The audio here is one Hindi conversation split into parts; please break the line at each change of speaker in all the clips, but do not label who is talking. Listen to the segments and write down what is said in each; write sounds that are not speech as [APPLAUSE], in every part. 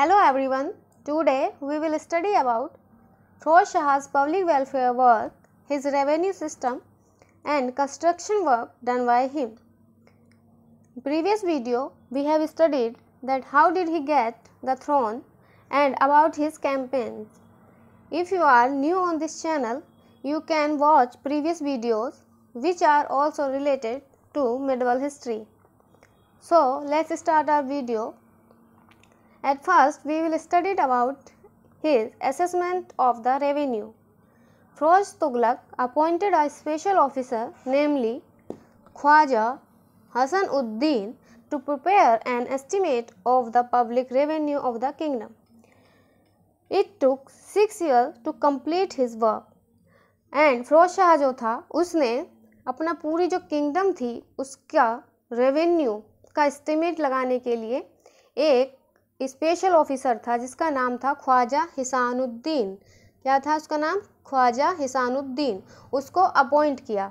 Hello everyone, today we will study about Thor Shah's public welfare work, his revenue system and construction work done by him. Previous video we have studied that how did he get the throne and about his campaigns. If you are new on this channel, you can watch previous videos which are also related to medieval history. So let's start our video At first, we will study about his assessment of the revenue. Firoz Tughlaq appointed a special officer, namely Khwaja Hasanuddin, to prepare an estimate of the public revenue of the kingdom. It took six years to complete his work. And Firoz Shah जो था उसने अपना पूरी जो किंगडम थी उसका रेवेन्यू का इस्टीमेट लगाने के लिए एक स्पेशल ऑफिसर था जिसका नाम था ख्वाजा हिसानुद्दीन क्या था उसका नाम ख्वाजा हिसानुद्दीन उसको अपॉइंट किया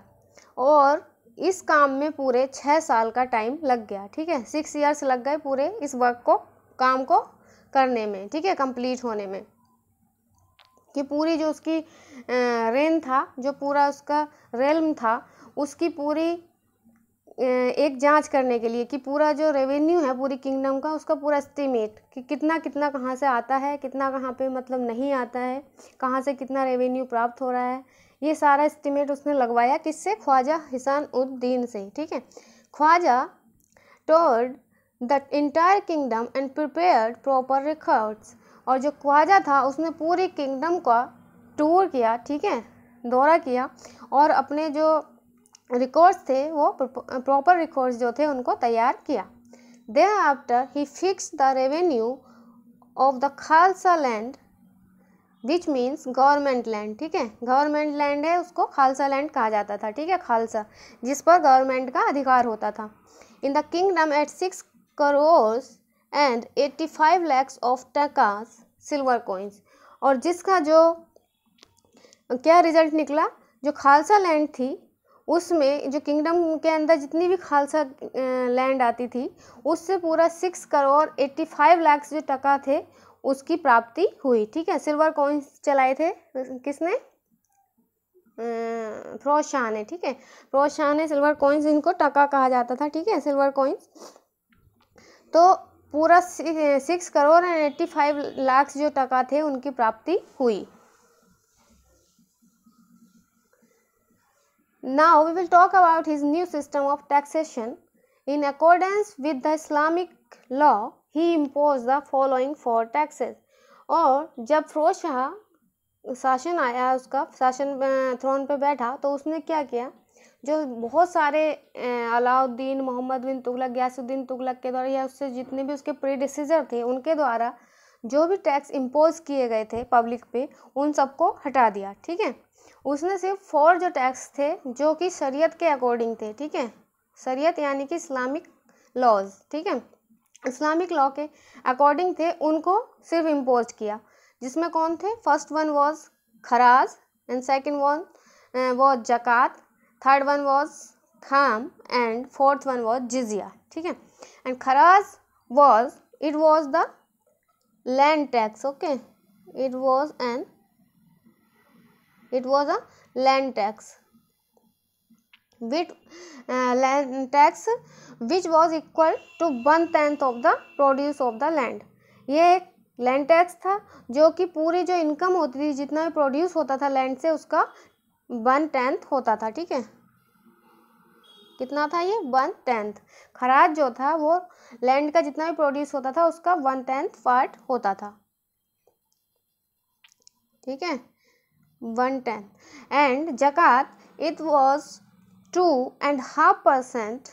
और इस काम में पूरे छः साल का टाइम लग गया ठीक है सिक्स इयर्स लग गए पूरे इस वर्क को काम को करने में ठीक है कंप्लीट होने में कि पूरी जो उसकी रेन था जो पूरा उसका रेलम था उसकी पूरी एक जांच करने के लिए कि पूरा जो रेवेन्यू है पूरी किंगडम का उसका पूरा एस्टीमेट कि कितना कितना कहाँ से आता है कितना कहाँ पे मतलब नहीं आता है कहाँ से कितना रेवेन्यू प्राप्त हो रहा है ये सारा एस्टीमेट उसने लगवाया किससे ख्वाजा हिसान उद्दीन से ठीक है Khwaja toured the entire kingdom and prepare proper records और जो ख्वाजा था उसने पूरी किंगडम का टूर किया ठीक है दौरा किया और अपने जो रिकॉर्ड्स थे वो प्रॉपर रिकॉर्ड्स जो थे उनको तैयार किया thereafter he fix the revenue of the Khalsa land which means government land ठीक है गवर्नमेंट लैंड है उसको खालसा लैंड कहा जाता था ठीक है खालसा जिस पर गवर्नमेंट का अधिकार होता था in the kingdom at six crores and eighty five lakhs of takas silver coins और जिसका जो क्या रिजल्ट निकला जो खालसा लैंड थी उसमें जो किंगडम के अंदर जितनी भी खालसा लैंड आती थी उससे पूरा six crore eighty five lakh जो टका थे उसकी प्राप्ति हुई ठीक है सिल्वर कॉइन्स चलाए थे किसने फरोज शाह ने ठीक है फरोज शाह ने सिल्वर कॉइन्स इनको टका कहा जाता था ठीक है सिल्वर कॉइन्स तो पूरा six crore and eighty five lakh जो टका थे उनकी प्राप्ति हुई Now we will talk about his new system of taxation. In accordance with the Islamic law, he imposed the following four taxes. और जब फिरोज शाह शासन आया उसका शासन थ्रोन पे बैठा तो उसने क्या किया जो बहुत सारे अलाउद्दीन मोहम्मद बिन तुगलक गयासुद्दीन तुगलक के द्वारा या उससे जितने भी उसके प्रीडिसीजर थे उनके द्वारा जो भी टैक्स इम्पोज किए गए थे पब्लिक पे उन सबको हटा दिया ठीक है उसमें सिर्फ फोर जो टैक्स थे जो कि शरीयत के अकॉर्डिंग थे ठीक है शरीयत यानी कि इस्लामिक लॉज ठीक है इस्लामिक लॉ के अकॉर्डिंग थे उनको सिर्फ इम्पोज किया जिसमें कौन थे first one was kharaj and second one was zakat third one was kham and fourth one was jizya ठीक है and kharaj was it was the land tax okay it was and it was a land tax which uh, land tax which was equal to one tenth of the produce ये एक लैंड टैक्स था जो कि पूरी जो इनकम होती थी जितना भी प्रोड्यूस होता था लैंड से उसका वन टेंथ होता था ठीक है कितना था ये वन टेंथ खराज जो था वो लैंड का जितना भी प्रोड्यूस होता था उसका वन टेंथ पार्ट होता था ठीक है one tenth and zakat it was two and half percent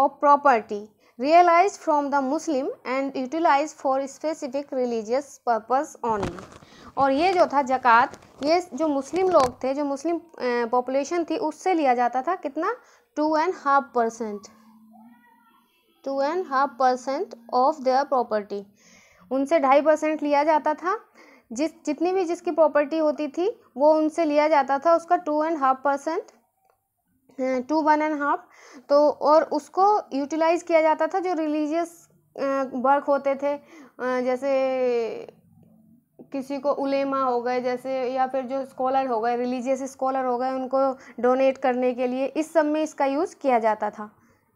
of property realize from the Muslim and utilize for specific religious purpose only और ये जो था जकत ये जो मुस्लिम लोग थे जो मुस्लिम पॉपुलेशन थी उससे लिया जाता था कितना two and half percent two and half percent of their property उनसे ढाई परसेंट लिया जाता था जिस जितनी भी जिसकी प्रॉपर्टी होती थी वो उनसे लिया जाता था उसका two and half percent two one and half तो और उसको यूटिलाइज किया जाता था जो रिलीजियस वर्क होते थे जैसे किसी को उलेमा हो गए जैसे या फिर जो स्कॉलर हो गए रिलीजियस स्कॉलर हो गए उनको डोनेट करने के लिए इस सब में इसका यूज़ किया जाता था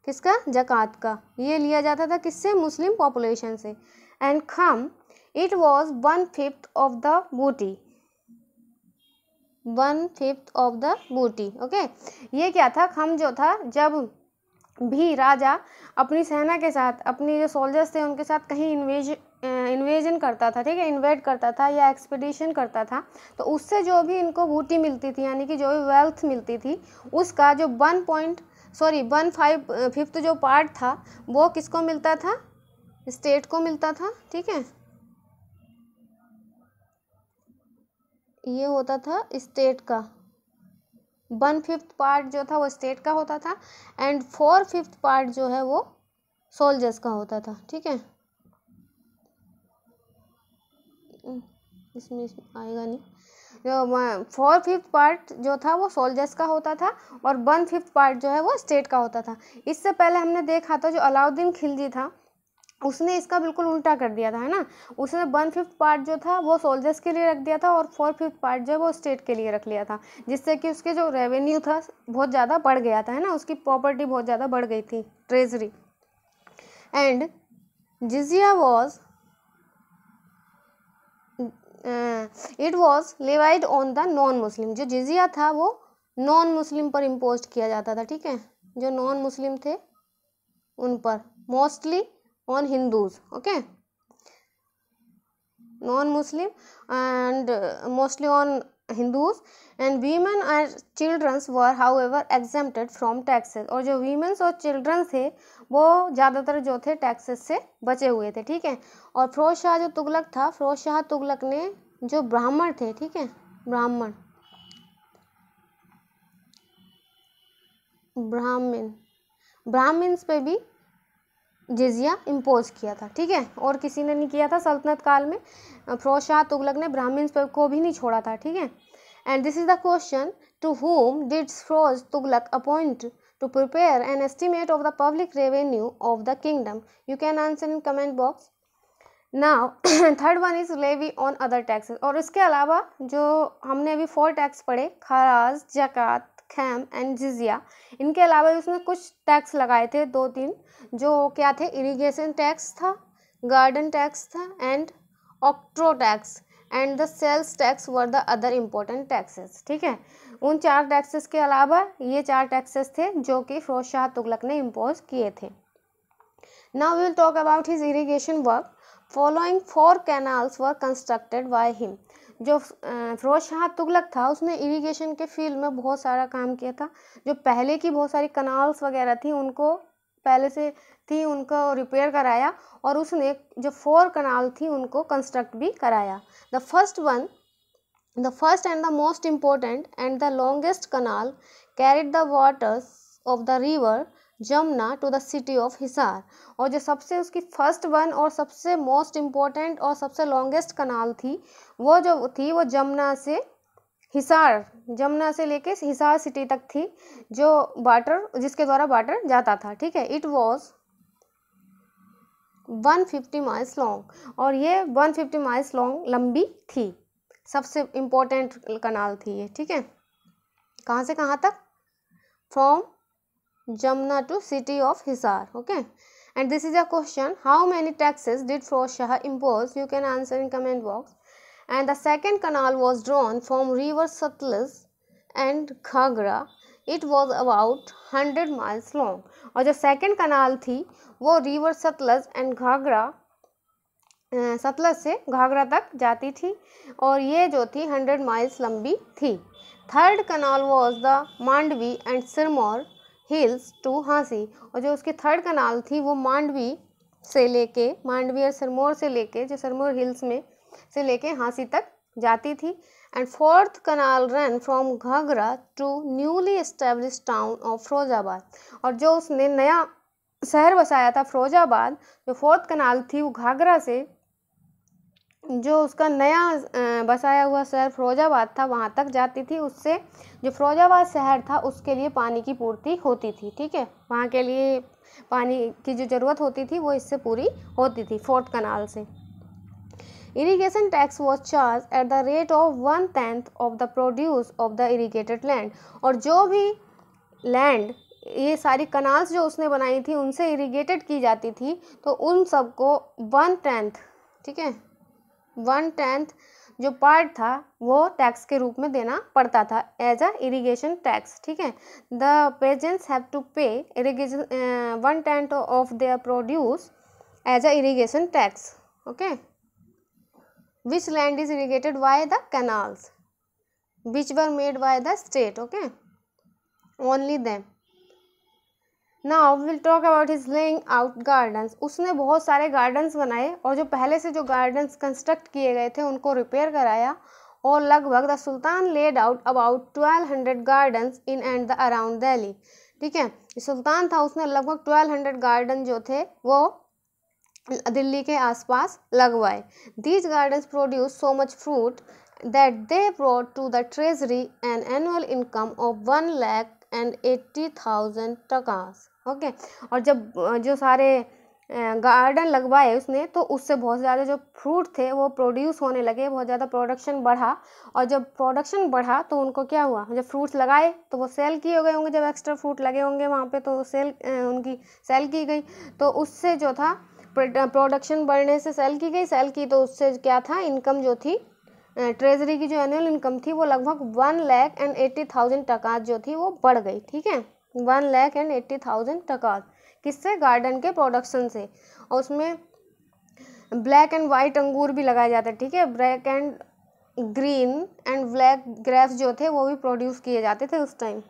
किसका जक़ात का ये लिया जाता था किससे मुस्लिम पॉपुलेशन से and kham it was one fifth of the booty one fifth of the booty okay ये क्या था खम जो था जब भी राजा अपनी सेना के साथ अपनी जो सोल्जर्स थे उनके साथ कहीं इन्वेज इन्वेजन करता था ठीक है इन्वेट करता था या एक्सपीडिशन करता था तो उससे जो भी इनको बूटी मिलती थी यानी कि जो भी वेल्थ मिलती थी उसका जो one point sorry one five fifth जो पार्ट था वो किसको मिलता था स्टेट को मिलता था ठीक है ये होता था स्टेट का वन फिफ्थ पार्ट जो था वो स्टेट का होता था एंड फोर फिफ्थ पार्ट जो है वो सोल्जर्स का होता था ठीक है हम्म, इसमें इसमें आएगा नहीं जो फोर फिफ्थ पार्ट जो था वो सोल्जर्स का होता था और वन फिफ्थ पार्ट जो है वो स्टेट का होता था इससे पहले हमने देखा था जो अलाउद्दीन खिलजी था उसने इसका बिल्कुल उल्टा कर दिया था है ना उसने वन फिफ्थ पार्ट जो था वो सोल्जर्स के लिए रख दिया था और फोर फिफ्थ पार्ट जो है वो स्टेट के लिए रख लिया था जिससे कि उसके जो रेवेन्यू था बहुत ज़्यादा बढ़ गया था है ना उसकी प्रॉपर्टी बहुत ज़्यादा बढ़ गई थी treasury and jizya was it was levied on the non Muslim जो जिजिया था वो नॉन मुस्लिम पर इम्पोज किया जाता था ठीक है जो नॉन मुस्लिम थे उन पर mostly on Hindus, okay non-muslim and uh, mostly on hindus and women and children were however exempted from taxes और जो वीमेंस और चिल्ड्रन थे वो ज़्यादातर जो थे टैक्सेस से बचे हुए थे ठीक है और फिरोज शाह जो तुगलक था फिरोज शाह तुगलक ने जो ब्राह्मण थे ठीक है ब्राह्मण ब्राह्मण ब्राह्मण्स पे भी जिजिया इम्पोज किया था ठीक है और किसी ने नहीं किया था सल्तनत काल में फरोज शाह तुगलक ने ब्राह्मण्स को भी नहीं छोड़ा था ठीक है and this is the question to whom did Firoz Tughlaq appoint to prepare an estimate of the public revenue of the kingdom you can answer in comment box now third one is levy on other taxes और इसके अलावा जो हमने अभी फोर टैक्स पढ़े खराज जक़ात खैम एंड जिजिया इनके अलावा उसने कुछ टैक्स लगाए थे दो तीन जो क्या थे इरीगेशन टैक्स था गार्डन टैक्स था and octroi tax and the sales tax were the other important taxes ठीक है उन चार टैक्सेस के अलावा ये चार टैक्सेस थे जो कि फिरोज शाह तुगलक ने इम्पोज किए थे now will talk about his irrigation work following four canals were constructed by him जो फरोज शाह तुगलक था उसने इरिगेशन के फील्ड में बहुत सारा काम किया था जो पहले की बहुत सारी कनाल्स वगैरह थी उनको पहले से थी उनको रिपेयर कराया और उसने जो फोर कनाल थी उनको कंस्ट्रक्ट भी कराया the first one the first and the most important and the longest canal carried the waters of the river Jamuna to the city of Hisar और जो सबसे उसकी फर्स्ट वन और सबसे मोस्ट इम्पॉर्टेंट और सबसे लॉन्गेस्ट कनाल थी वो जो थी वो जमुना से हिसार जमुना से लेके हिसार सिटी तक थी जो वाटर जिसके द्वारा वाटर जाता था ठीक है it was one fifty miles long और ये वन फिफ्टी माइल्स लॉन्ग लंबी थी सबसे इम्पोर्टेंट कनाल थी ये ठीक है कहाँ से कहाँ तक from Jamna to city of Hisar. Okay. And this is a question, how many taxes did Firoz Shah impose? You can answer in comment box. And the second canal was drawn from river Satluj and Ghagra. It was about hundred miles long. और जो second canal थी वो river Satluj and Ghagra Sutlej से घाघरा तक जाती थी और ये जो थी हंड्रेड माइल्स लंबी थी third canal was the Mandvi and Sirmaur hills to Hansi और जो उसकी थर्ड कनाल थी वो मांडवी से लेके मांडवी और सरमौर से लेके जो सरमौर हिल्स में से लेके हाँसी तक जाती थी and fourth canal run from Ghaghara to newly establish town of Firozabad और जो उसने नया शहर बसाया था फिरोजाबाद जो फोर्थ कनाल थी वो घाघरा से जो उसका नया बसाया हुआ शहर फिरोजाबाद था वहाँ तक जाती थी उससे जो फिरोजाबाद शहर था उसके लिए पानी की पूर्ति होती थी ठीक है वहाँ के लिए पानी की जो ज़रूरत होती थी वो इससे पूरी होती थी फोर्ट कनाल से irrigation tax was charge at the rate of one tenth of the produce of the irrigated land और जो भी लैंड ये सारी कनाल्स जो उसने बनाई थी उनसे इरीगेटेड की जाती थी तो उन सबको वन टेंथ ठीक है वन टेंथ जो पार्ट था वो टैक्स के रूप में देना पड़ता था एज अ इरीगेशन टैक्स ठीक है the peasants have to pay irrigation one tenth of their produce as a irrigation tax okay which land is irrigated by the canals which were made by the state okay only them now will talk about his laying out gardens उसने बहुत सारे गार्डन्स बनाए और जो पहले से जो गार्डन्स कंस्ट्रक्ट किए गए थे उनको रिपेयर कराया और लगभग the sultan laid out about twelve hundred gardens in and the around Delhi ठीक है सुल्तान था उसने लगभग ट्वेल्व हंड्रेड गार्डन जो थे वो दिल्ली के आसपास लगवाए these gardens produce so much fruit that they brought to the treasury an annual income of one lakh and eighty thousand takas okay और जब जो सारे गार्डन लगवाए उसने तो उससे बहुत ज़्यादा जो फ्रूट थे वो प्रोड्यूस होने लगे बहुत ज़्यादा प्रोडक्शन बढ़ा और जब प्रोडक्शन बढ़ा तो उनको क्या हुआ जब फ्रूट्स लगाए तो वो सेल किए हो गए होंगे जब एक्स्ट्रा फ्रूट लगे होंगे वहाँ पे तो सेल उनकी सेल की गई तो उससे जो था प्रोडक्शन बढ़ने से सेल की गई सेल की तो उससे क्या था इनकम जो थी ट्रेजरी की जो एनुअल इनकम थी वो लगभग one lakh and eighty thousand taka जो थी वो बढ़ गई ठीक है one lakh and eighty thousand taka किससे गार्डन के प्रोडक्शन से और उसमें ब्लैक एंड वाइट अंगूर भी लगाए जाते हैं ठीक है black and green and black grapes जो थे वो भी प्रोड्यूस किए जाते थे उस टाइम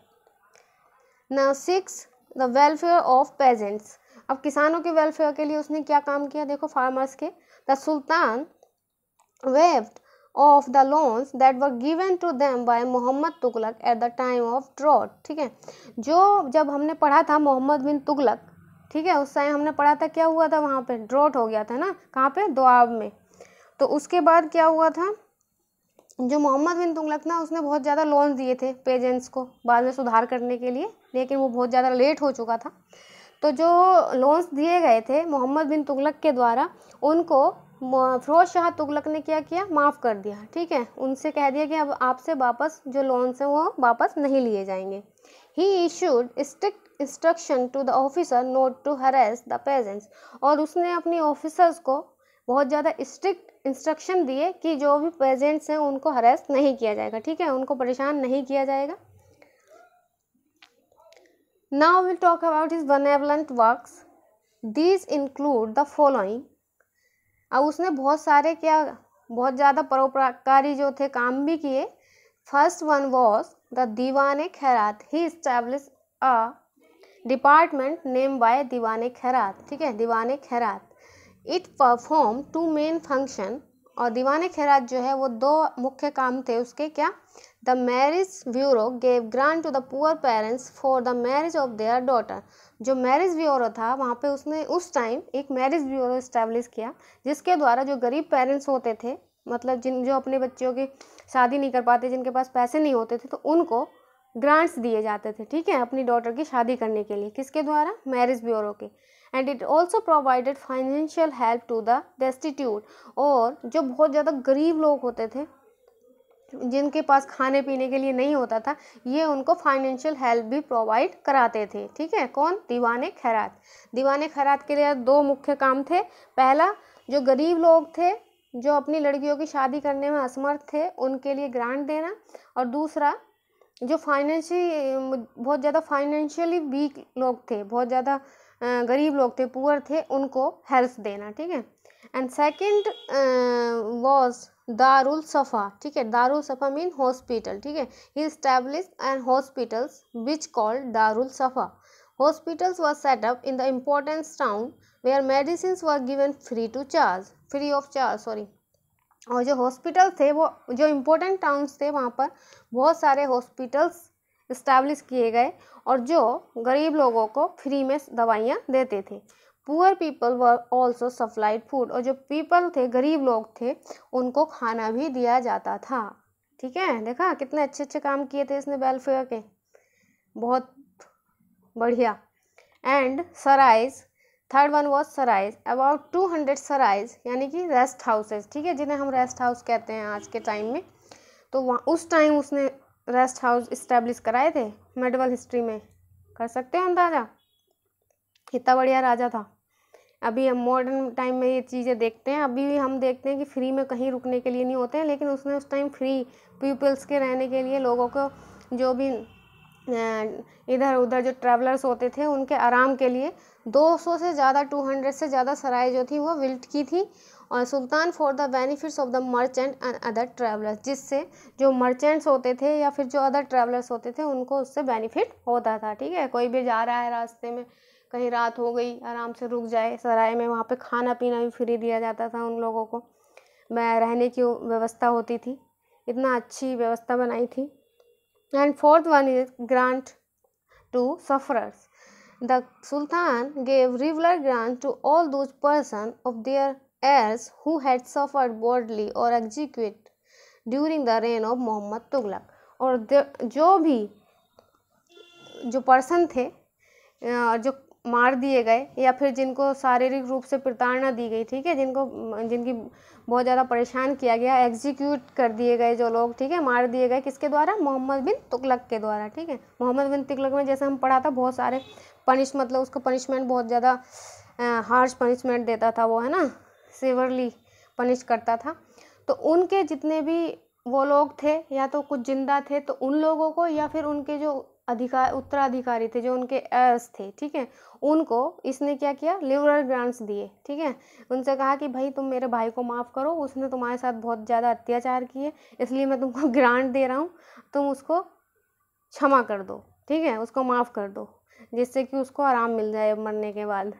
ना seeks the welfare of peasants अब किसानों के वेलफेयर के लिए उसने क्या काम किया देखो फार्मर्स के the sultan waived off the loans that were given to them by Mohammad Tughlaq at the time of drought ठीक है जो जब हमने पढ़ा था मोहम्मद बिन तुगलक ठीक है उस टाइम हमने पढ़ा था क्या हुआ था वहाँ पे ड्रॉट हो गया था ना कहाँ पे दुआब में तो उसके बाद क्या हुआ था जो मोहम्मद बिन तुगलक ना उसने बहुत ज़्यादा लोन्स दिए थे पेजेंट्स को बाद में सुधार करने के लिए लेकिन वो बहुत ज़्यादा लेट हो चुका था तो जो लोन्स दिए गए थे मोहम्मद बिन तुगलक के द्वारा उनको फिरोज शाह तुगलक ने क्या किया माफ़ कर दिया ठीक है उनसे कह दिया कि अब आपसे वापस जो लोन्स हैं वो वापस नहीं लिए जाएंगे he issued strict instruction to the officer not to harass the peasants और उसने अपने ऑफिसर्स को बहुत ज़्यादा स्ट्रिक्ट इंस्ट्रक्शन दिए कि जो भी पेजेंट्स हैं उनको हरेस नहीं किया जाएगा ठीक है उनको परेशान नहीं किया जाएगा now will talk about his benevolent work these include the following अब उसने बहुत सारे क्या बहुत ज़्यादा परोपकारी जो थे काम भी किए first one was the Diwan Khairat he establish a department name by Diwan Khairat ठीक है Diwan Khairat it perform two main function और दीवान खैरात जो है वो दो मुख्य काम थे उसके क्या the marriage bureau gave grant to the poor parents for the marriage of their daughter जो मैरिज ब्यूरो था वहाँ पे उसने उस टाइम एक मैरिज ब्यूरो इस्टेब्लिश किया जिसके द्वारा जो गरीब पेरेंट्स होते थे मतलब जिन जो अपने बच्चों की शादी नहीं कर पाते जिनके पास पैसे नहीं होते थे तो उनको ग्रांट्स दिए जाते थे ठीक है अपनी डॉटर की शादी करने के लिए किसके द्वारा मैरिज ब्यूरो के and it also provided financial help to the destitute और जो बहुत ज़्यादा गरीब लोग होते थे जिनके पास खाने पीने के लिए नहीं होता था ये उनको फाइनेंशियल हेल्प भी प्रोवाइड कराते थे ठीक है कौन दीवान खैरात दीवान खैरात के लिए दो मुख्य काम थे पहला जो गरीब लोग थे जो अपनी लड़कियों की शादी करने में असमर्थ थे उनके लिए ग्रांट देना और दूसरा जो फाइनेंशिय बहुत ज़्यादा फाइनेंशियली वीक लोग थे बहुत ज़्यादा गरीब लोग थे पुअर थे उनको हेल्प देना ठीक है एंड सेकेंड वॉज दारुल सफ़ा ठीक है दारुल सफ़ा मीन हॉस्पिटल ठीक है he establish and hospitals which called Darul Safa hospitals were set up in the importance town are medicine were given free to charge free of charge sorry और जो हॉस्पिटल थे वो जो इम्पोर्टेंट टाउन्स थे वहाँ पर बहुत सारे हॉस्पिटल्स इस्टेब्लिश किए गए और जो गरीब लोगों को फ्री में दवाइयाँ देते थे पुअर पीपल व ऑल्सो सप्लाइड फूड और जो पीपल थे गरीब लोग थे उनको खाना भी दिया जाता था ठीक है देखा कितने अच्छे अच्छे काम किए थे इसने वेलफेयर के बहुत बढ़िया and sarais third one was sarais about two hundred sarais यानी कि रेस्ट हाउसेज ठीक है जिन्हें हम रेस्ट हाउस कहते हैं आज के टाइम में तो वहाँ उस टाइम उसने रेस्ट हाउस इस्टेब्लिश कराए थे मेडिवल हिस्ट्री में कर सकते हो अंदाजा कितना बढ़िया राजा था अभी हम मॉडर्न टाइम में ये चीज़ें देखते हैं अभी भी हम देखते हैं कि फ्री में कहीं रुकने के लिए नहीं होते हैं लेकिन उसने उस टाइम फ्री पीपल्स के रहने के लिए लोगों को जो भी इधर उधर जो ट्रैवलर्स होते थे उनके आराम के लिए 200 से ज़्यादा 200 से ज़्यादा सराय जो थी वो विल्ट की थी और sultan for the benefits of the merchant and other travellers जिससे जो मर्चेंट्स होते थे या फिर जो अदर ट्रैवलर्स होते थे उनको उससे बेनिफिट होता था ठीक है कोई भी जा रहा है रास्ते में कहीं रात हो गई आराम से रुक जाए सराय में वहाँ पे खाना पीना भी फ्री दिया जाता था उन लोगों को मैं रहने की व्यवस्था होती थी इतना अच्छी व्यवस्था बनाई थी and fourth one is grant to sufferers the sultan gave रिवलर grant to all those person of their heirs who had suffered bodily और execute during the reign of Muhammad Tughlaq और जो भी जो पर्सन थे जो मार दिए गए या फिर जिनको शारीरिक रूप से प्रताड़ना दी गई ठीक है जिनको जिनकी बहुत ज़्यादा परेशान किया गया एग्जीक्यूट कर दिए गए जो लोग ठीक है मार दिए गए किसके द्वारा मोहम्मद बिन तुगलक के द्वारा ठीक है मोहम्मद बिन तुगलक में जैसे हम पढ़ा था बहुत सारे पनिश मतलब उसको पनिशमेंट बहुत ज़्यादा हार्श पनिशमेंट देता था वो है ना सिवरली पनिश करता था तो उनके जितने भी वो लोग थे या तो कुछ जिंदा थे तो उन लोगों को या फिर उनके जो अधिकार उत्तराधिकारी थे जो उनके एयर्स थे ठीक है उनको इसने क्या किया लिबरल ग्रांट्स दिए ठीक है उनसे कहा कि भाई तुम मेरे भाई को माफ़ करो उसने तुम्हारे साथ बहुत ज़्यादा अत्याचार किए इसलिए मैं तुमको ग्रांट [LAUGHS] दे रहा हूँ तुम उसको क्षमा कर दो ठीक है उसको माफ़ कर दो जिससे कि उसको आराम मिल जाए मरने के बाद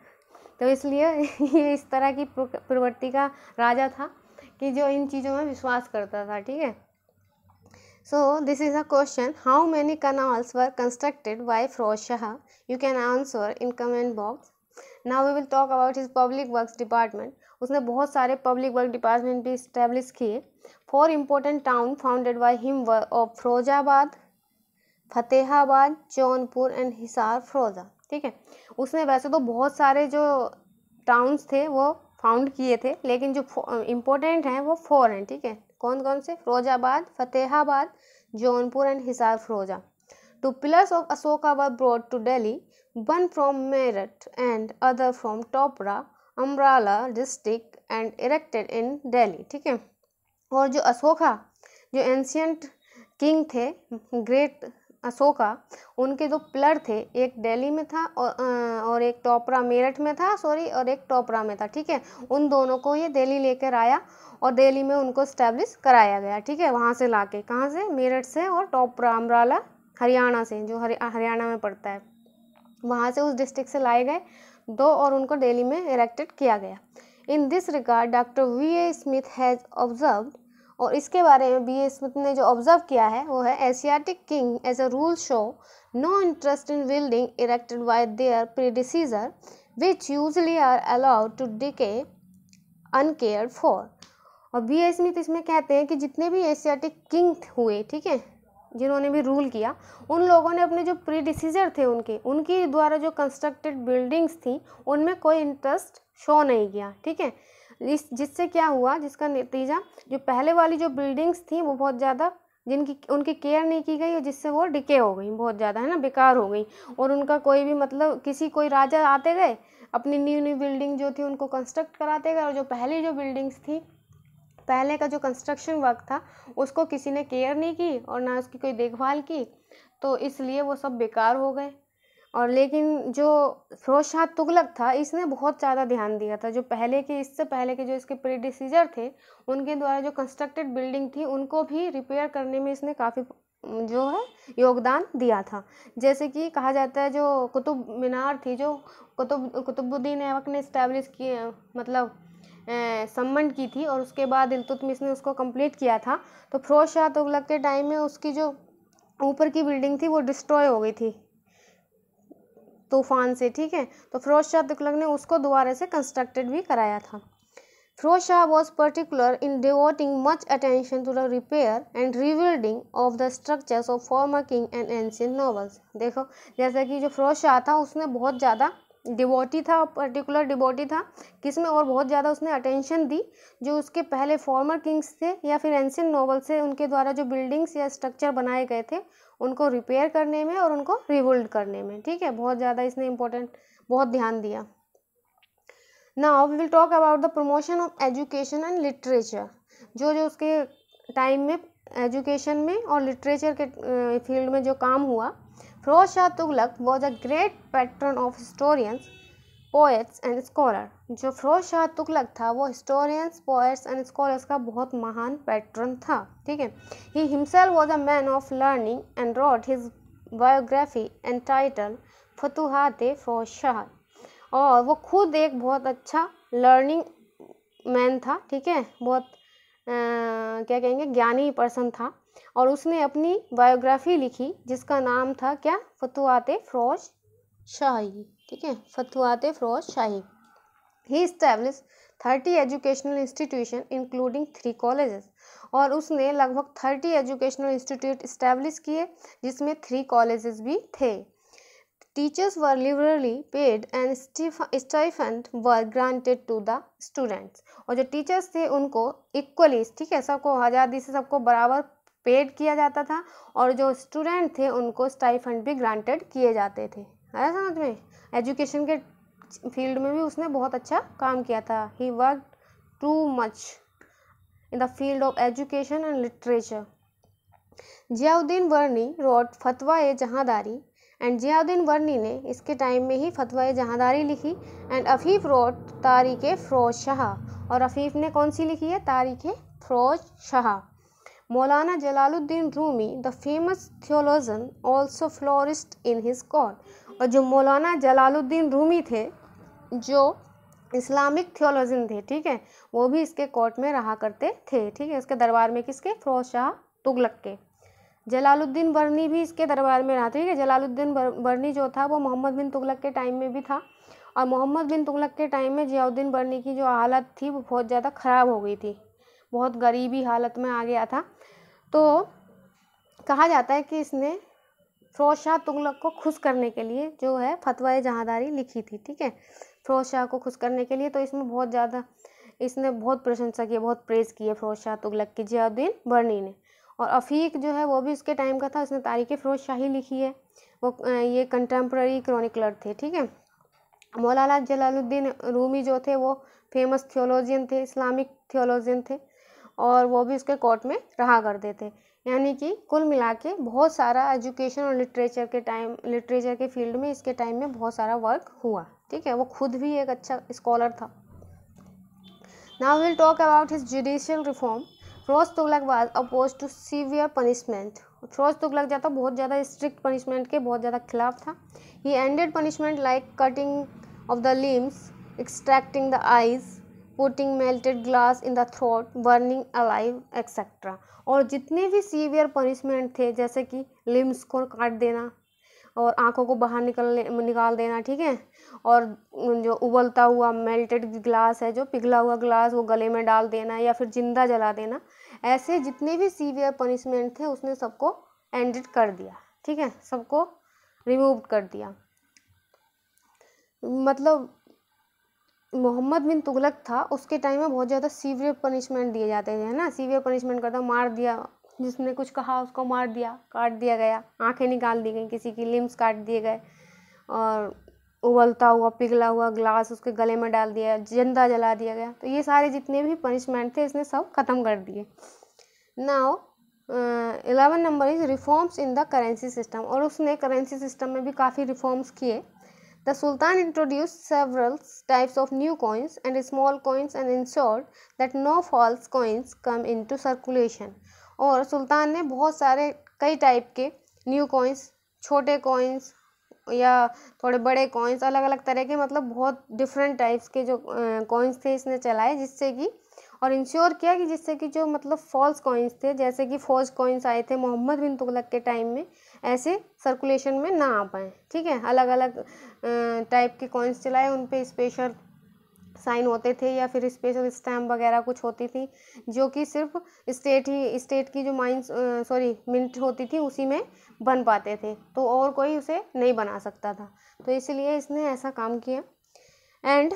तो इसलिए [LAUGHS] ये इस तरह की प्रवृत्ति का राजा था कि जो इन चीज़ों में विश्वास करता था ठीक है So this is a question how many canals were constructed by Firoz Shah? You can answer in comment box. Now we will talk about his public works department. उसने बहुत सारे public work department भी establish किए. Four important town founded by him were of Firozabad, Fatehabad Jaunpur and Hisar Firoza ठीक है उसने वैसे तो बहुत सारे जो टाउन्स थे वो फाउंड किए थे लेकिन जो इम्पोर्टेंट हैं वो फोर हैं ठीक है कौन कौन से Firozabad Fatehabad Jaunpur and Hisar Firoza two pillars of Ashoka were brought to Delhi one from Meerut and other from Topra Ambala district and erected in Delhi ठीक है और जो अशोका जो एंशियंट किंग थे ग्रेट अशोका उनके दो प्लर थे एक दिल्ली में था और और एक टोपरा मेरठ में था सॉरी और एक टोपरा में था ठीक है उन दोनों को ये दिल्ली लेकर आया और दिल्ली में उनको इस्टेब्लिश कराया गया ठीक है वहाँ से ला के कहाँ से मेरठ से और टोपरा अमराला हरियाणा से जो हरियाणा में पड़ता है वहाँ से उस डिस्ट्रिक्ट से लाए गए दो और उनको दिल्ली में इरेक्टेड किया गया in this regard doctor V A Smith has observed और इसके बारे में बी ए स्मिथ ने जो ऑब्जर्व किया है वो है Asiatic king as a rule show no interest in building erected by their predecessor which usually are allowed to decay uncare for और बी ए स्मिथ इसमें कहते हैं कि जितने भी एशियाटिक किंग हुए ठीक है जिन्होंने भी रूल किया उन लोगों ने अपने जो प्री डिसीजर थे उनके उनके द्वारा जो कंस्ट्रक्टेड बिल्डिंग्स थी उनमें कोई इंटरेस्ट शो नहीं किया ठीक है इस जिससे क्या हुआ जिसका नतीजा जो पहले वाली जो बिल्डिंग्स थी वो बहुत ज़्यादा जिनकी उनकी केयर नहीं की गई और जिससे वो डिके हो गई बहुत ज़्यादा है ना बेकार हो गई और उनका कोई भी मतलब किसी कोई राजा आते गए अपनी न्यू न्यू बिल्डिंग जो थी उनको कंस्ट्रक्ट कराते गए और जो पहली जो बिल्डिंग्स थी पहले का जो कंस्ट्रक्शन वर्क था उसको किसी ने केयर नहीं की और ना उसकी कोई देखभाल की तो इसलिए वो सब बेकार हो गए और लेकिन जो फिरोज शाह तुगलक था इसने बहुत ज़्यादा ध्यान दिया था जो पहले के इससे पहले के जो इसके प्रीडिसीजर थे उनके द्वारा जो कंस्ट्रक्टेड बिल्डिंग थी उनको भी रिपेयर करने में इसने काफ़ी जो है योगदान दिया था जैसे कि कहा जाता है जो कुतुब मीनार थी जो कुतुब कुतुबुद्दीन ऐबक ने इस्टेब्लिश किए मतलब सम्मन की थी और उसके बाद इल्तुतमिश ने उसको कंप्लीट किया था तो फिरोज शाह तुगलक के टाइम में उसकी जो ऊपर की बिल्डिंग थी वो डिस्ट्रॉय हो गई थी तूफ़ान से ठीक है तो फिरोज शाह तुगलक ने उसको दोबारा से कंस्ट्रक्टेड भी कराया था Firoz Shah was particular in devoting much attention to the repair and rebuilding of the structures of former king and ancient nobles देखो जैसा कि जो फिरोज शाह था उसने बहुत ज़्यादा डिवोटी था पर्टिकुलर डिवोटी था किसमें और बहुत ज़्यादा उसने अटेंशन दी जो उसके पहले फॉर्मर किंग्स थे या फिर एंशियन नॉवल्स से उनके द्वारा जो बिल्डिंग्स या स्ट्रक्चर बनाए गए थे उनको रिपेयर करने में और उनको रिवोल्ड करने में ठीक है बहुत ज़्यादा इसने इम्पोर्टेंट बहुत ध्यान दिया now we will talk about the promotion of education and literature जो जो उसके टाइम में एजुकेशन में और लिटरेचर के फील्ड में जो काम हुआ Firoz Shah Tughlaq was a great patron of historians poets and scholar जो फिरोज शाह तुगलक था वो हिस्टोरियंस पोएट्स एंड स्कॉलर्स का बहुत महान पैटर्न था ठीक है he himself was a man of learning and wrote his biography and title Futuhat Firoz Shah और वो खुद एक बहुत अच्छा लर्निंग मैन था ठीक है बहुत आ, क्या कहेंगे ज्ञानी पर्सन था और उसने अपनी बायोग्राफी लिखी जिसका नाम था क्या फतुहात फिरोज शाही ठीक है Futuhat Firoz Shahi he establish thirty educational institution including three colleges और उसने लगभग थर्टी एजुकेशनल इंस्टीट्यूट इस्टेब्लिश किए जिसमें थ्री कॉलेजेस भी थे teachers were liberally paid and stipend were granted to the students और जो टीचर्स थे उनको इक्वली ठीक है सबको आज़ादी से सबको बराबर पेड किया जाता था और जो स्टूडेंट थे उनको स्टाइफेंट भी ग्रांटेड किए जाते थे आया समझ में एजुकेशन के फील्ड में भी उसने बहुत अच्छा काम किया था he work too much in the field of education and literature Ziauddin Barni wrote Fatwa e जहांदारी and Ziauddin वर्नी ने इसके टाइम में ही फतवा ए जहांदारी लिखी एंड अफीफ रोट तारीख फ़रोज शाह और अफीफ ने कौन सी लिखी है तारीख Firoz Shah Maulana Jalaluddin Rumi the famous theologian also flourished in his court और जो मौलाना जलालुद्दीन रूमी थे जो इस्लामिक थियोलॉजन थे ठीक है वो भी इसके कोर्ट में रहा करते थे ठीक है इसके दरबार में किसके फरोज शाह तुगलक के जलालुद्दीन बरनी भी इसके दरबार में रहा ठीक है जलालुद्दीन बरनी जो था वो मोहम्मद बिन तुगलक के टाइम में भी था और मोहम्मद बिन तुगलक के टाइम में जियाउद्दीन बरनी की जो हालत थी वो बहुत ज़्यादा ख़राब हो गई थी बहुत गरीबी हालत में आ गया था तो कहा जाता है कि इसने फिरोज शाह तुगलक को खुश करने के लिए जो है फतवा जहाँदारी लिखी थी ठीक है फिरोज शाह को खुश करने के लिए तो इसमें बहुत ज़्यादा इसने बहुत प्रशंसा की बहुत प्रेज़ की है फिरोज शाह तुगलक की जियाउद्दीन बर्नी ने और अफीक जो है वो भी उसके टाइम का था उसने तारीख फिरोज शाही लिखी है वो ये कंटेम्प्रेरी क्रॉनिकलर थे ठीक है मौलाना जलालुद्दीन रूमी जो थे वो फेमस थियोलॉजियन थे इस्लामिक थियोलॉजियन थे और वो भी उसके कोर्ट में रहा करते थे यानी कि कुल मिला के बहुत सारा एजुकेशन और लिटरेचर के टाइम लिटरेचर के फील्ड में इसके टाइम में बहुत सारा वर्क हुआ ठीक है वो खुद भी एक अच्छा स्कॉलर था now will talk about his judicial reform Firoz Tughlaq was oppose to severe punishment Firoz Tughlaq जाता बहुत ज़्यादा स्ट्रिक्ट पनिशमेंट के बहुत ज़्यादा खिलाफ था he ended punishment like cutting of the limbs extracting the eyes putting melted glass in the throat burning alive etcetera और जितने भी सीवियर पनिशमेंट थे जैसे कि लिम्स को काट देना और आंखों को बाहर निकलने निकाल देना ठीक है और जो उबलता हुआ मेल्टेड ग्लास है जो पिघला हुआ ग्लास वो गले में डाल देना या फिर जिंदा जला देना ऐसे जितने भी सीवियर पनिशमेंट थे उसने सबको एंडिट कर दिया ठीक है सबको रिमूव कर दिया मतलब मोहम्मद बिन तुगलक था उसके टाइम में बहुत ज़्यादा सीवियर पनिशमेंट दिए जाते थे है ना सीवियर पनिशमेंट करता मार दिया जिसने कुछ कहा उसको मार दिया काट दिया गया आंखें निकाल दी गई किसी की लिम्स काट दिए गए और उबलता हुआ पिघला हुआ ग्लास उसके गले में डाल दिया जिंदा जला दिया गया तो ये सारे जितने भी पनिशमेंट थे इसने सब ख़त्म कर दिए now eleven number is reforms in the currency system और उसने करेंसी सिस्टम में भी काफ़ी रिफॉर्म्स किए The Sultan introduced several types of new coins and small coins and ensured that no false coins come into circulation. और सुल्तान ने बहुत सारे कई टाइप के न्यू कॉइन्स छोटे कॉइन्स या थोड़े बड़े कॉइन्स अलग अलग तरह के मतलब बहुत डिफरेंट टाइप्स के जो कॉइन्स थे इसने चलाए जिससे कि और इंश्योर किया कि जिससे कि जो मतलब फॉल्स कॉइन्स थे जैसे कि फौज कॉइन्स आए थे मोहम्मद बिन तुगलक के टाइम में ऐसे सर्कुलेशन में ना आ पाए ठीक है अलग अलग टाइप के कॉइन्स चलाए उन पर स्पेशल साइन होते थे या फिर स्पेशल स्टैम्प वगैरह कुछ होती थी जो कि सिर्फ स्टेट ही स्टेट की जो माइंस सॉरी मिंट होती थी उसी में बन पाते थे तो और कोई उसे नहीं बना सकता था तो इसलिए इसने ऐसा काम किया and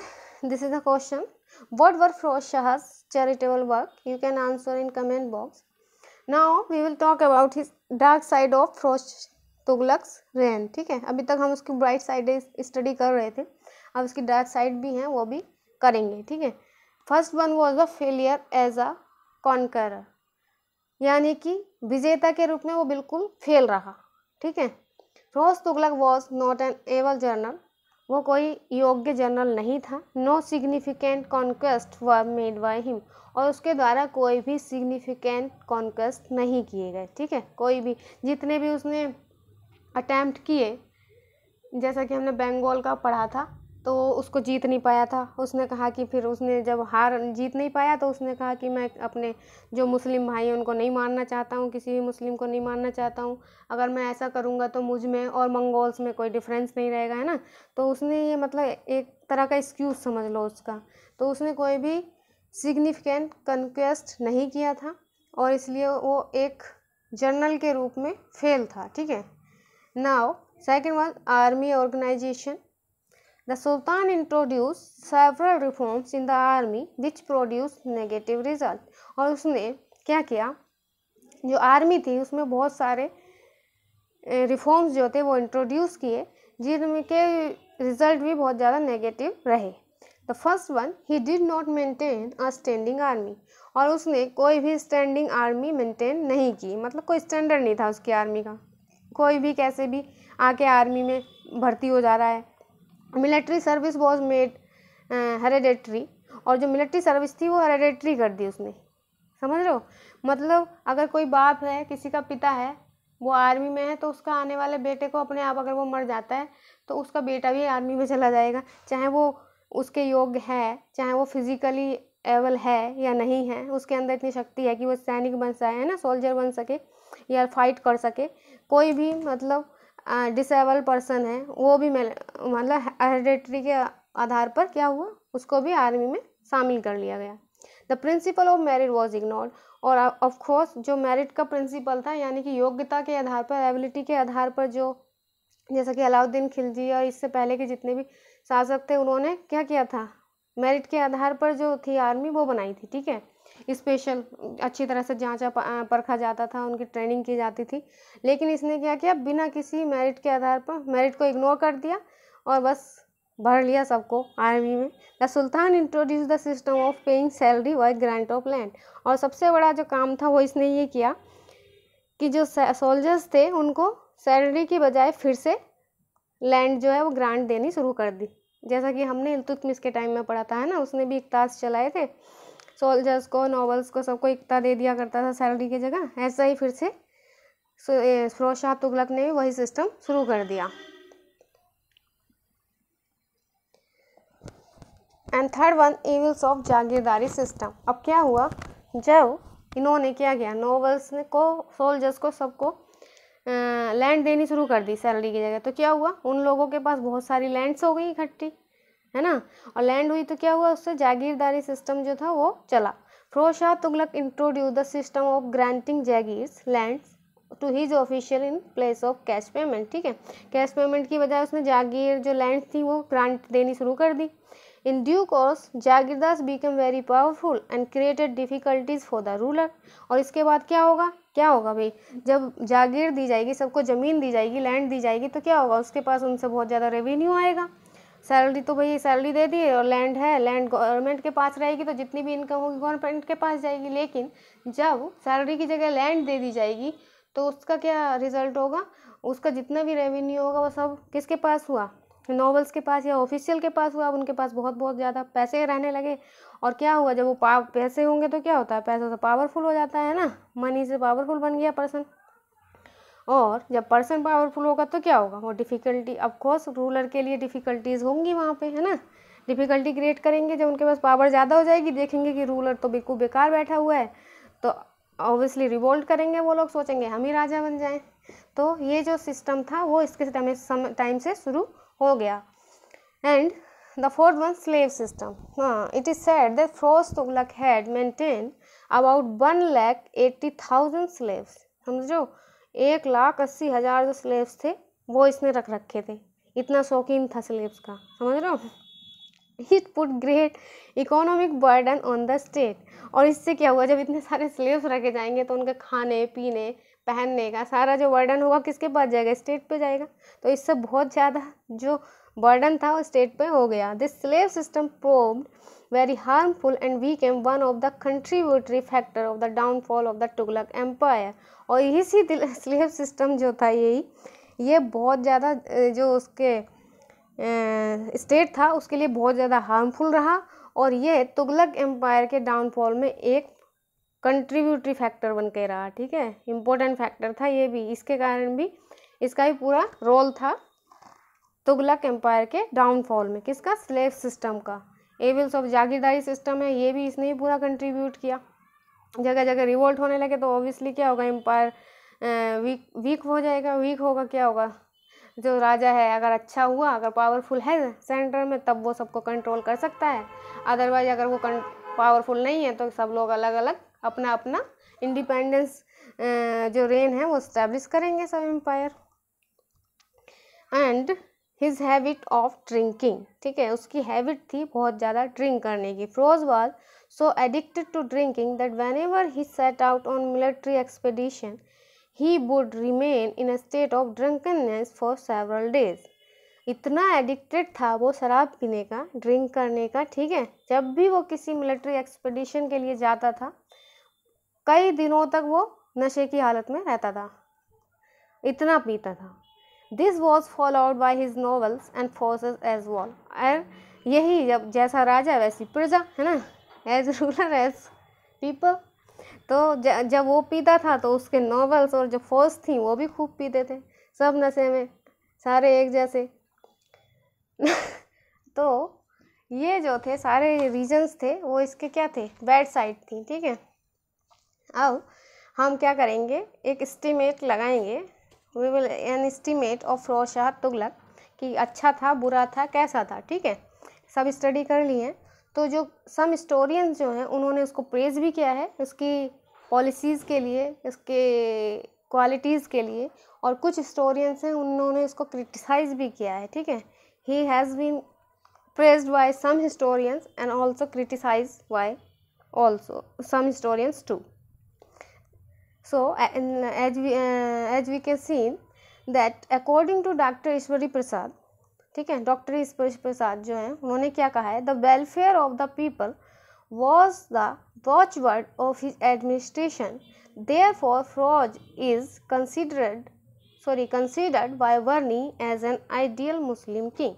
this is a question What were Shah's charitable work? You can answer in comment box. Now we will talk about his dark side of Frosh Tughlaq's reign ठीक है अभी तक हम उसकी ब्राइट साइड स्टडी कर रहे थे अब उसकी डार्क साइड भी हैं वो भी करेंगे ठीक है first one was the failure as a conqueror यानी कि विजेता के रूप में वो बिल्कुल फेल रहा ठीक है Firoz Tughlaq was not an able general वो कोई योग्य जनरल नहीं था no significant conquest was made by him और उसके द्वारा कोई भी सिग्निफिकेंट कॉन्क्वेस्ट नहीं किए गए ठीक है कोई भी जितने भी उसने अटैम्प्ट किए जैसा कि हमने बंगाल का पढ़ा था तो उसको जीत नहीं पाया था उसने कहा कि फिर उसने जब हार जीत नहीं पाया तो उसने कहा कि मैं अपने जो मुस्लिम भाई हैं उनको नहीं मानना चाहता हूँ किसी भी मुस्लिम को नहीं मानना चाहता हूँ अगर मैं ऐसा करूँगा तो मुझ में और मंगोल्स में कोई डिफरेंस नहीं रहेगा है ना तो उसने ये मतलब एक तरह का एक्सक्यूज़ समझ लो उसका तो उसने कोई भी सिग्निफिकेंट कन्क्वेस्ट नहीं किया था और इसलिए वो एक जर्नल के रूप में फेल था ठीक है now second one army organization The Sultan introduced several reforms in the army which produced negative result. और उसने क्या किया जो आर्मी थी उसमें बहुत सारे रिफॉर्म्स जो थे वो इंट्रोड्यूस किए जिनके रिजल्ट भी बहुत ज़्यादा नेगेटिव रहे the first one he did not maintain a standing army और उसने कोई भी स्टैंडिंग आर्मी मेंटेन नहीं की मतलब कोई स्टैंडर्ड नहीं था उसकी आर्मी का कोई भी कैसे भी आके आर्मी में भर्ती हो जा रहा है military service was made hereditary और जो मिलिट्री सर्विस थी वो हेरेडेटरी कर दी उसने समझ रहे हो मतलब अगर कोई बाप है किसी का पिता है वो आर्मी में है तो उसका आने वाले बेटे को अपने आप अगर वो मर जाता है तो उसका बेटा भी आर्मी में चला जाएगा चाहे वो उसके योग्य है चाहे वो फिजिकली एवल है या नहीं है उसके अंदर इतनी शक्ति है कि वो सैनिक बन सके है ना सोल्जर बन सके या फाइट कर सके कोई भी मतलब डिसेबल पर्सन है वो भी मतलब हेरिडेटरी के आधार पर क्या हुआ उसको भी आर्मी में शामिल कर लिया गया the principle of merit was ignored और ऑफकोर्स जो मेरिट का प्रिंसिपल था यानी कि योग्यता के आधार पर एबिलिटी के आधार पर जो जैसा कि अलाउद्दीन खिलजी और इससे पहले के जितने भी शासक थे उन्होंने क्या किया था मेरिट के आधार पर जो थी आर्मी वो बनाई थी ठीक है स्पेशल अच्छी तरह से जांचा परखा जाता था उनकी ट्रेनिंग की जाती थी लेकिन इसने क्या किया बिना किसी मेरिट के आधार पर मेरिट को इग्नोर कर दिया और बस भर लिया सबको आर्मी में the sultan introduce the system of paying salary by grant of land और सबसे बड़ा जो काम था वो इसने ये किया कि जो सोल्जर्स थे उनको सैलरी के बजाय फिर से लैंड जो है वो ग्रांट देनी शुरू कर दी जैसा कि हमने इलतुतमिस के टाइम में पढ़ा था है ना उसने भी इकताज चलाए थे सोल्जर्स को नॉवल्स को सबको इकता दे दिया करता था सैलरी की जगह ऐसा ही फिर से फिरोज शाह तुगलक ने भी वही सिस्टम शुरू कर दिया and third one evils of jagirdari system अब क्या हुआ जब इन्होंने क्या किया नॉवल्स ने को सोल्जर्स को सबको लैंड देनी शुरू कर दी सैलरी की जगह तो क्या हुआ उन लोगों के पास बहुत सारी लैंड्स हो गई इकट्ठी है ना और लैंड हुई तो क्या हुआ उससे जागीरदारी सिस्टम जो था वो चला फ्रोशाह Tughlaq introduce the system of granting जैगीर्स land to his official in place of cash payment ठीक है कैश पेमेंट की बजाय उसने जागीर जो लैंड थी वो ग्रांट देनी शुरू कर दी in due course jagirdars become very powerful and created difficulties for the ruler और इसके बाद क्या होगा क्या होगा भाई जब जागीर दी जाएगी सबको ज़मीन दी जाएगी लैंड दी जाएगी तो क्या होगा उसके पास उनसे बहुत ज़्यादा रेवेन्यू आएगा सैलरी तो भैया सैलरी दे दी और लैंड है लैंड गवर्नमेंट के पास रहेगी तो जितनी भी इनकम होगी गवर्नमेंट के पास जाएगी लेकिन जब सैलरी की जगह लैंड दे दी जाएगी तो उसका क्या रिजल्ट होगा उसका जितना भी रेवेन्यू होगा वो सब किसके पास हुआ नॉवल्स के पास या ऑफिशियल के पास हुआ उनके पास बहुत बहुत ज़्यादा पैसे रहने लगे और क्या हुआ जब वो पैसे होंगे तो क्या होता है पैसा तो पावरफुल हो जाता है ना मनी से पावरफुल बन गया पर्सन और जब पर्सन पावरफुल होगा तो क्या होगा वो डिफ़िकल्टी ऑफकोर्स रूलर के लिए डिफ़िकल्टीज़ होंगी वहाँ पे है ना डिफ़िकल्टी क्रिएट करेंगे जब उनके पास पावर ज़्यादा हो जाएगी देखेंगे कि रूलर तो बिल्कुल बेकार बैठा हुआ है तो ऑब्वियसली रिवोल्ट करेंगे वो लोग सोचेंगे हम ही राजा बन जाएँ तो ये जो सिस्टम था वो इसके टाइम से शुरू हो गया and the fourth one slave system हाँ it is said that Firoz Tughlaq had maintain about one lakh eighty thousand slaves समझो एक लाख अस्सी हज़ार जो स्लेब्स थे वो इसने रख रखे थे इतना शौकीन था स्लेब्स का समझ रहे हो it put great economic burden on the state और इससे क्या हुआ जब इतने सारे स्लेब्स रखे जाएंगे तो उनके खाने पीने पहनने का सारा जो बर्डन होगा किसके पास जाएगा स्टेट पे जाएगा तो इससे बहुत ज़्यादा जो बर्डन था वो स्टेट पे हो गया this slave system proved very harmful and became one of the contributory factor of the downfall of the Tughlaq empire और इसी स्लेव सिस्टम जो था यही ये बहुत ज़्यादा जो उसके स्टेट था उसके लिए बहुत ज़्यादा हार्मफुल रहा और ये तुगलक एम्पायर के डाउनफॉल में एक कंट्रीब्यूटरी फैक्टर बन के रहा ठीक है इम्पोर्टेंट फैक्टर था ये भी इसके कारण भी इसका भी पूरा रोल था तुगलक एम्पायर के डाउनफॉल में किसका स्लेव सिस्टम का एविल्स ऑफ जागीरदारी सिस्टम है ये भी इसने ही पूरा कंट्रीब्यूट किया जगह जगह रिवोल्ट होने लगे तो ऑब्वियसली क्या होगा एम्पायर वीक वीक हो जाएगा वीक होगा क्या होगा जो राजा है अगर अच्छा हुआ अगर पावरफुल है सेंटर में तब वो सबको कंट्रोल कर सकता है अदरवाइज अगर वो पावरफुल नहीं है तो सब लोग अलग अलग अपना अपना इंडिपेंडेंस जो रेन है वो इस्टेब्लिश करेंगे सब empire and his habit of drinking ठीक है उसकी हैबिट थी बहुत ज़्यादा ड्रिंक करने की Firoz was so addicted to drinking that whenever he set out on military expedition he would remain in a state of drunkenness for several days इतना एडिक्टेड था वो शराब पीने का ड्रिंक करने का ठीक है जब भी वो किसी मिलिट्री एक्सपेडिशन के लिए जाता था कई दिनों तक वो नशे की हालत में रहता था इतना पीता था this was followed by his nobles and forces as well एर यही जब जैसा राजा वैसी प्रजा है ना एज रूलर एज पीपल तो ज, जब वो पीता था तो उसके नॉवल्स और जो फोर्स थी वो भी खूब पीते थे सब नशे में सारे एक जैसे [LAUGHS] तो ये जो थे सारे रीजन्स थे वो इसके क्या थे बैड साइड थी ठीक है अब हम क्या करेंगे एक इस्टीमेट लगाएंगे we will an estimate of रोशाह Tughlaq कि अच्छा था बुरा था कैसा था ठीक है सब स्टडी कर लिए तो जो सम हिस्टोरियंस जो हैं उन्होंने उसको प्रेज़ भी किया है उसकी पॉलिसीज़ के लिए उसके क्वालिटीज़ के लिए और कुछ हिस्टोरियंस हैं उन्होंने इसको क्रिटिसाइज भी किया है ठीक है he has been praise by some historians and also criticise by also some historians too So, and as we, uh, as we can see that according to Dr. Ishwari Prasad, ठीक है डॉक्टर ईश्वरी प्रसाद जो हैं उन्होंने क्या कहा है the welfare of the people was the watchword of his administration therefore Firoz is considered sorry considered by Barni as an ideal Muslim king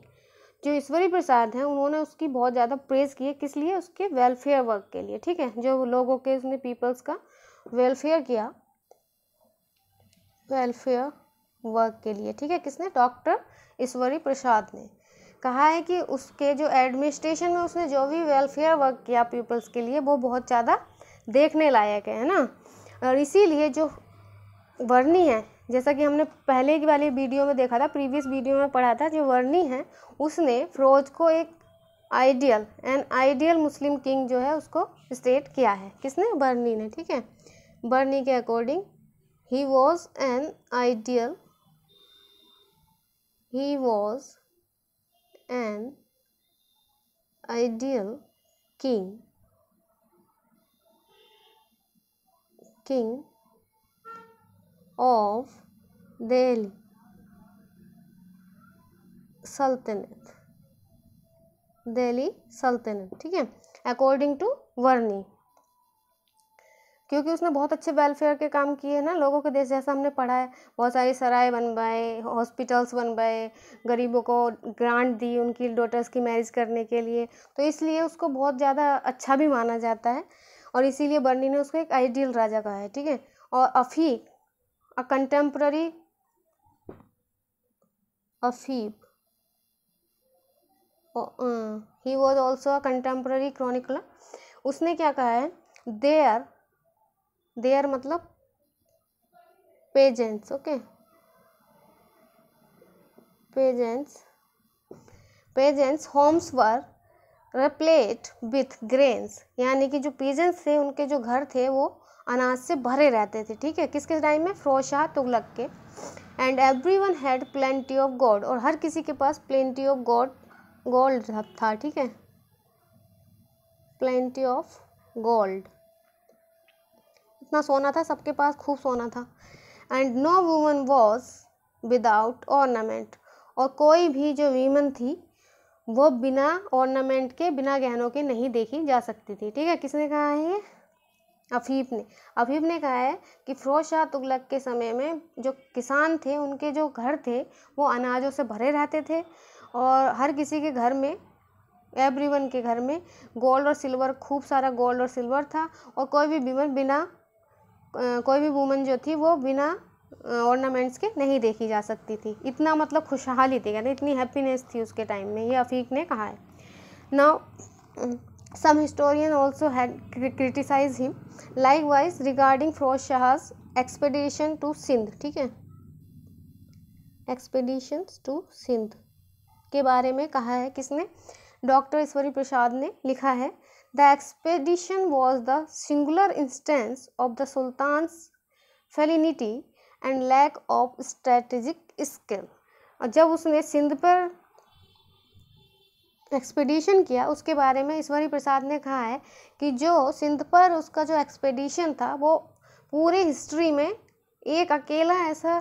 जो ईश्वरी प्रसाद हैं उन्होंने उसकी बहुत ज़्यादा प्रेज की है किस लिए उसके वेलफेयर वर्क के लिए ठीक है जो लोगों के उसने पीपल्स का वेलफेयर किया वेलफेयर वर्क के लिए ठीक है किसने डॉक्टर ईश्वरी प्रसाद ने कहा है कि उसके जो एडमिनिस्ट्रेशन में उसने जो भी वेलफेयर वर्क किया पीपल्स के लिए वो बहुत ज़्यादा देखने लायक है ना और इसीलिए जो वर्णी है जैसा कि हमने पहले की वाली वीडियो में देखा था प्रीवियस वीडियो में पढ़ा था जो वर्णी है उसने फ्रोज को एक ideal an ideal Muslim king जो है उसको स्टेट किया है किसने वर्नी ने ठीक है बर्नी ke according, he was an ideal. He was an ideal king king of Delhi Sultanate Delhi Sultanate ठीक है according to Varni क्योंकि उसने बहुत अच्छे वेलफेयर के काम किए हैं ना लोगों के देश जैसा हमने पढ़ा है बहुत सारे सराय बनवाए हॉस्पिटल्स बनवाए गरीबों को ग्रांट दी उनकी डॉटर्स की मैरिज करने के लिए तो इसलिए उसको बहुत ज़्यादा अच्छा भी माना जाता है और इसीलिए बर्नी ने उसको एक आइडियल राजा कहा है ठीक है और Afif a contemporary Afif he was also a contemporary chronicler उसने क्या कहा है देयर दे आर मतलब peasants okay peasants peasants homes were replete with grains यानी कि जो पेजेंट्स थे उनके जो घर थे वो अनाज से भरे रहते थे ठीक है किसके टाइम में फ्रोशाह तुगलक के and every one had plenty of God और हर किसी के पास प्लेंटी ऑफ गॉड गोल्ड था ठीक है प्लेंटी ऑफ गोल्ड इतना सोना था सबके पास खूब सोना था and no woman was without ornament और कोई भी जो वीमन थी वो बिना ऑर्नामेंट के बिना गहनों के नहीं देखी जा सकती थी ठीक है किसने कहा है ये अफीफ ने अफीफ ने कहा है कि फिरोज शाह तुगलक के समय में जो किसान थे उनके जो घर थे वो अनाजों से भरे रहते थे और हर किसी के घर में एवरीवन के घर में गोल्ड और सिल्वर खूब सारा गोल्ड और सिल्वर था और कोई भी बीमन बिना कोई भी वूमन जो थी वो बिना ऑर्नामेंट्स के नहीं देखी जा सकती थी इतना मतलब खुशहाली थी यानी इतनी हैप्पीनेस थी उसके टाइम में ये अफीक ने कहा है now historian also had criticise him likewise regarding Firoz Shah's expedition to Sindh ठीक है एक्सपेडिशन टू सिंध के बारे में कहा है किसने डॉक्टर ईश्वरी प्रसाद ने लिखा है The expedition was the singular instance of the Sultan's felinity and lack of strategic skill और जब उसने सिंध पर एक्सपेडिशन किया उसके बारे में ईश्वरी प्रसाद ने कहा है कि जो सिंध पर उसका जो एक्सपेडिशन था वो पूरे हिस्ट्री में एक अकेला ऐसा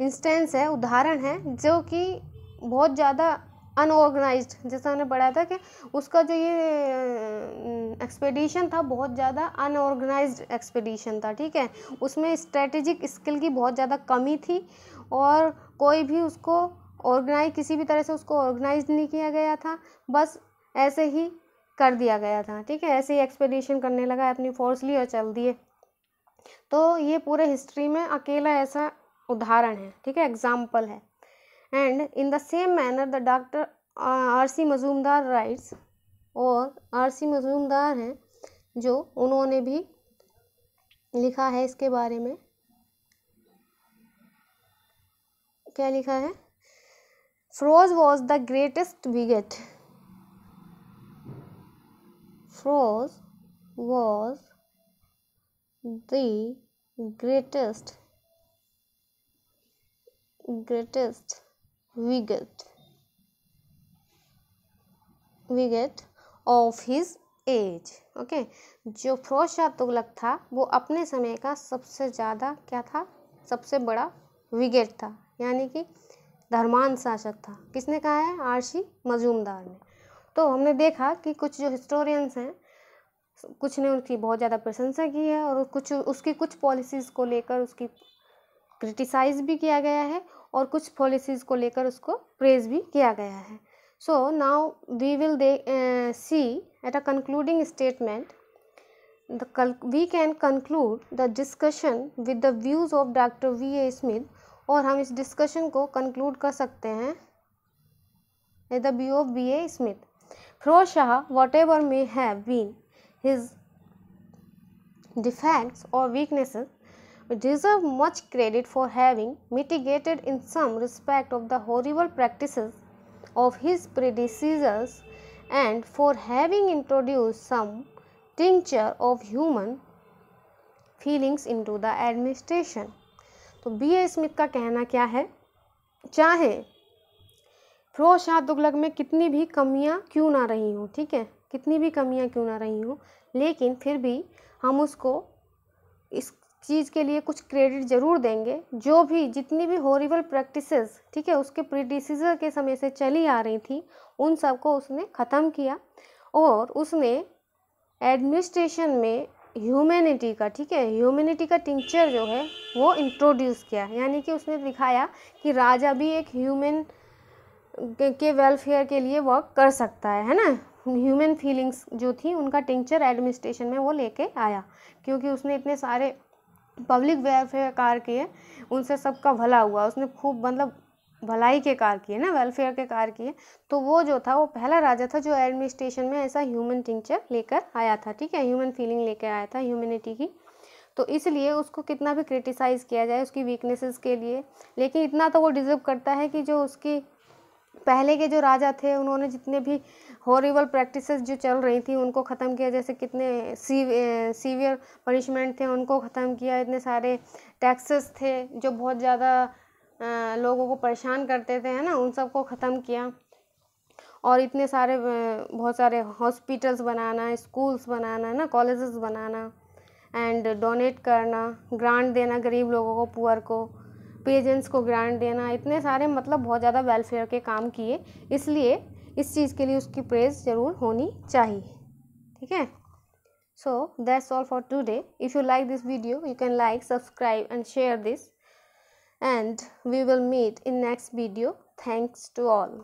इंस्टेंस है उदाहरण है जो कि बहुत ज़्यादा अनऑर्गनाइज जैसा हमने पढ़ा था कि उसका जो ये एक्सपेडिशन था बहुत ज़्यादा अनऑर्गेनाइज एक्सपेडिशन था ठीक है उसमें स्ट्रेटेजिक स्किल की बहुत ज़्यादा कमी थी और कोई भी उसको ऑर्गेनाइज किसी भी तरह से उसको ऑर्गेनाइज नहीं किया गया था बस ऐसे ही कर दिया गया था ठीक है ऐसे ही एक्सपेडिशन करने लगा अपनी फोर्स ली और चल दिए तो ये पूरे हिस्ट्री में अकेला ऐसा उदाहरण है ठीक है एग्जाम्पल है and in the same manner the doctor R C Majumdar writes और आर सी मजूमदार हैं जो उन्होंने भी लिखा है इसके बारे में क्या लिखा है Firoz was the greatest bigot Firoz was the greatest greatest bigot bigot of his age okay जो फिरोज शाह तुगलक था वो अपने समय का सबसे ज़्यादा क्या था सबसे बड़ा विगेट था यानी कि धर्मान शासक था किसने कहा है आरसी मजूमदार ने तो हमने देखा कि कुछ जो हिस्टोरियंस हैं कुछ ने उनकी बहुत ज़्यादा प्रशंसा की है और कुछ उसकी कुछ पॉलिसीज़ को लेकर उसकी क्रिटिसाइज़ भी किया गया है और कुछ पॉलिसीज़ को लेकर उसको प्रेज भी किया गया है so now we will they see at a concluding statement the we can conclude the discussion with the views of doctor V A Smith और हम इस डिस्कशन को कंक्लूड कर सकते हैं at the view of V A Smith Firoz Shah whatever may have been his defects और weaknesses we deserve much credit for having mitigated in some respect of the horrible practices of his predecessors and for having introduced some tincture of human feelings into the administration. to b a smith ka kehna kya hai chahe Firoz Shah Tughlaq में कितनी भी कमियां क्यों ना रही हों ठीक है कितनी भी कमियां क्यों ना रही हों लेकिन फिर भी हम उसको इस चीज़ के लिए कुछ क्रेडिट ज़रूर देंगे जो भी जितनी भी हॉरिबल प्रैक्टिसेस ठीक है उसके प्रीडिसीजर के समय से चली आ रही थी उन सबको उसने ख़त्म किया और उसने एडमिनिस्ट्रेशन में ह्यूमैनिटी का ठीक है ह्यूमैनिटी का टिंचर जो है वो इंट्रोड्यूस किया यानी कि उसने दिखाया कि राजा भी एक ह्यूमन के वेलफेयर के लिए वर्क कर सकता है है ना ह्यूमन फीलिंग्स जो थी उनका टिंचर एडमिनिस्ट्रेशन में वो लेके आया क्योंकि उसने इतने सारे पब्लिक वेलफेयर कार्य किए उनसे सबका भला हुआ उसने खूब मतलब भलाई के कार्य किए ना वेलफेयर के कार्य किए तो वो जो था वो पहला राजा था जो एडमिनिस्ट्रेशन में ऐसा ह्यूमन टिंचर लेकर आया था ठीक है ह्यूमन फीलिंग लेकर आया था ह्यूमनिटी की तो इसलिए उसको कितना भी क्रिटिसाइज़ किया जाए उसकी वीकनेसेस के लिए लेकिन इतना तो वो डिज़र्व करता है कि जो उसकी पहले के जो राजा थे उन्होंने जितने भी हॉरिबल प्रैक्टिस जो चल रही थी उनको ख़त्म किया जैसे कितने सीव, सीवियर पनिशमेंट थे उनको ख़त्म किया इतने सारे टैक्सेस थे जो बहुत ज़्यादा लोगों को परेशान करते थे है ना उन सबको ख़त्म किया और इतने सारे बहुत सारे हॉस्पिटल्स बनाना स्कूल्स बनाना है ना कॉलेजेस बनाना एंड डोनेट करना ग्रांट देना गरीब लोगों को पुअर को पेजेंट्स को ग्रांट देना इतने सारे मतलब बहुत ज़्यादा वेलफेयर के काम किए इसलिए इस चीज़ के लिए उसकी प्रेज ज़रूर होनी चाहिए ठीक है so that's all for today if you like this video you can like subscribe and share this and we will meet in next video thanks to all